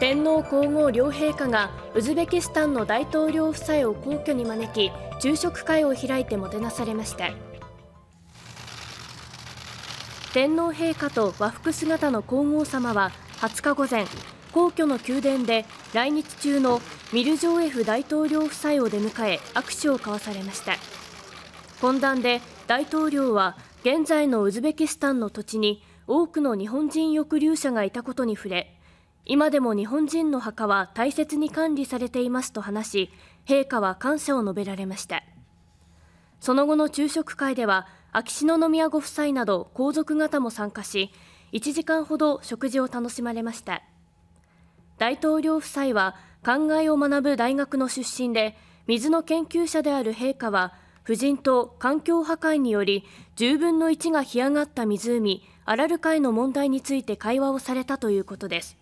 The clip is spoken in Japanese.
天皇皇后両陛下がウズベキスタンの大統領夫妻を皇居に招き昼食会を開いてもてなされました天皇陛下と和服姿の皇后さまは20日午前皇居の宮殿で来日中のミルジョーエフ大統領夫妻を出迎え握手を交わされました懇談で大統領は現在のウズベキスタンの土地に多くの日本人抑留者がいたことに触れ今でも日本人の墓は大切に管理されていますと話し陛下は感謝を述べられましたその後の昼食会では秋篠宮ご夫妻など皇族方も参加し1時間ほど食事を楽しまれました大統領夫妻は考えを学ぶ大学の出身で水の研究者である陛下は夫人と環境破壊により10分の1が干上がった湖アラル海の問題について会話をされたということです